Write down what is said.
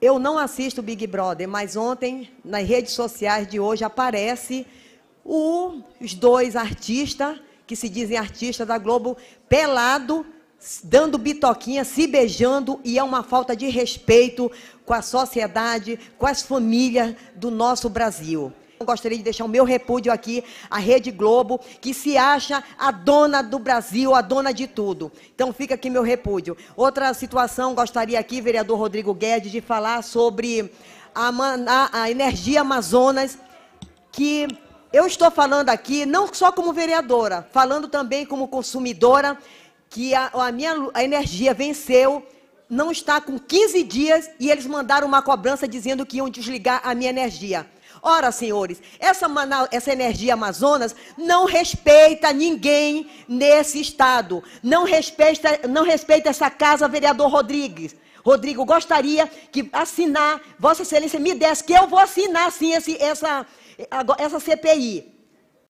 Eu não assisto Big Brother, mas ontem, nas redes sociais de hoje, aparece o, os dois artistas, que se dizem artistas da Globo, pelado, dando bitoquinha, se beijando, e é uma falta de respeito com a sociedade, com as famílias do nosso Brasil. Eu gostaria de deixar o meu repúdio aqui à Rede Globo, que se acha a dona do Brasil, a dona de tudo. Então fica aqui meu repúdio. Outra situação, gostaria aqui, vereador Rodrigo Guedes, de falar sobre a, a, a energia Amazonas, que eu estou falando aqui não só como vereadora, falando também como consumidora, que a, a minha a energia venceu não está com 15 dias e eles mandaram uma cobrança dizendo que iam desligar a minha energia. Ora, senhores, essa, essa energia Amazonas não respeita ninguém nesse estado. Não respeita, não respeita essa casa, vereador Rodrigues. Rodrigo, gostaria que assinar, Vossa Excelência me desse, que eu vou assinar sim esse, essa, essa CPI.